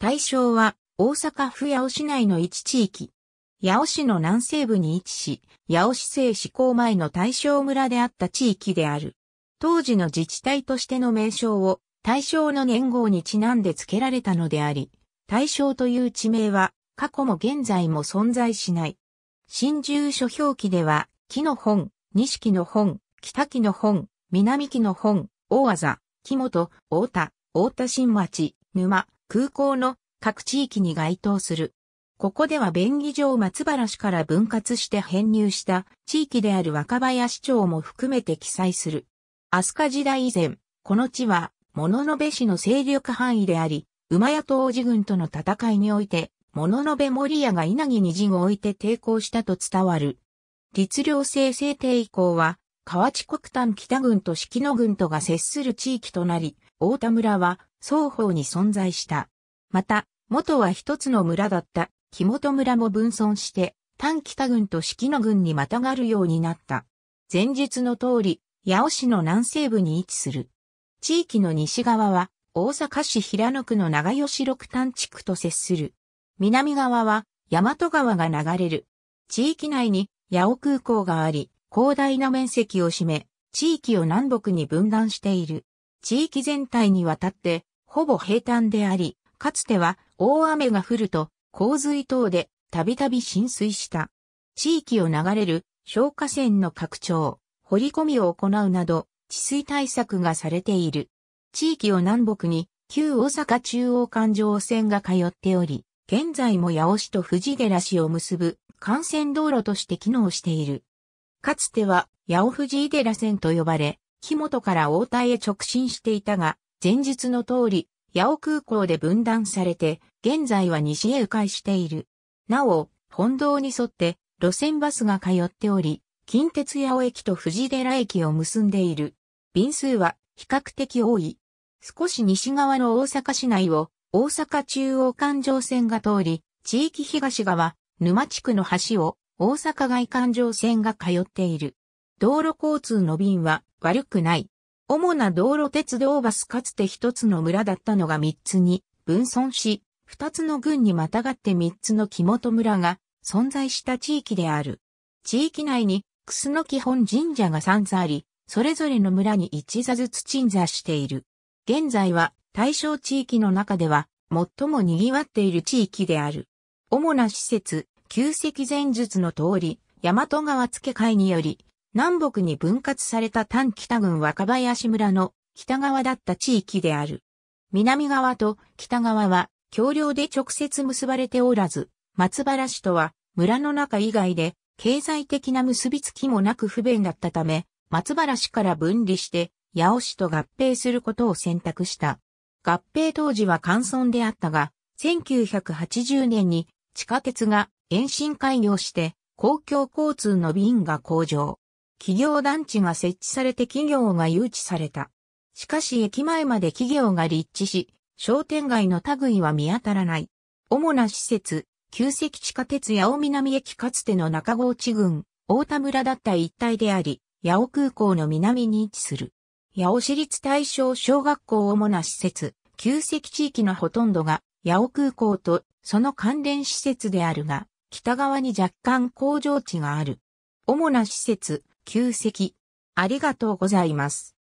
対象は大阪府八尾市内の一地域。八尾市の南西部に位置し、八尾市政施行前の大正村であった地域である。当時の自治体としての名称を大正の年号にちなんで付けられたのであり、大正という地名は過去も現在も存在しない。新住所表記では、木の本、西木の本、北木の本、南木の本、大技、木本、大田、大田新町、沼、空港の各地域に該当する。ここでは便宜上松原市から分割して編入した地域である若林町も含めて記載する。飛鳥時代以前、この地は、物の部市の勢力範囲であり、馬屋東寺軍との戦いにおいて、物の部森屋が稲城に陣を置いて抵抗したと伝わる。律令制制定以降は、河内国丹北軍と四季野軍とが接する地域となり、大田村は双方に存在した。また、元は一つの村だった木本村も分村して、丹北郡と四季の郡にまたがるようになった。前述の通り、八尾市の南西部に位置する。地域の西側は、大阪市平野区の長吉六丹地区と接する。南側は、大和川が流れる。地域内に八尾空港があり、広大な面積を占め、地域を南北に分断している。地域全体にわたってほぼ平坦であり、かつては大雨が降ると洪水等でたびたび浸水した。地域を流れる消火栓の拡張、掘り込みを行うなど治水対策がされている。地域を南北に旧大阪中央環状線が通っており、現在も八尾市と藤寺市を結ぶ幹線道路として機能している。かつては八尾藤井寺線と呼ばれ、木本から大田へ直進していたが、前日の通り、八尾空港で分断されて、現在は西へ迂回している。なお、本道に沿って路線バスが通っており、近鉄八尾駅と藤寺駅を結んでいる。便数は比較的多い。少し西側の大阪市内を大阪中央環状線が通り、地域東側、沼地区の橋を大阪外環状線が通っている。道路交通の便は悪くない。主な道路鉄道バスかつて一つの村だったのが三つに分村し、二つの郡にまたがって三つの木本村が存在した地域である。地域内に楠基本神社が三座あり、それぞれの村に一座ずつ鎮座している。現在は対象地域の中では最も賑わっている地域である。主な施設、旧石前述の通り、大和川付会により、南北に分割された丹北郡若林村の北側だった地域である。南側と北側は橋梁で直接結ばれておらず、松原市とは村の中以外で経済的な結びつきもなく不便だったため、松原市から分離して八尾市と合併することを選択した。合併当時は乾村であったが、1980年に地下鉄が延伸開業して公共交通の便が向上。企業団地が設置されて企業が誘致された。しかし駅前まで企業が立地し、商店街の類は見当たらない。主な施設、旧石地下鉄八尾南駅かつての中郷地郡、大田村だった一帯であり、八尾空港の南に位置する。八尾市立大正小学校主な施設、旧石地域のほとんどが八尾空港とその関連施設であるが、北側に若干工場地がある。主な施設、旧跡。ありがとうございます。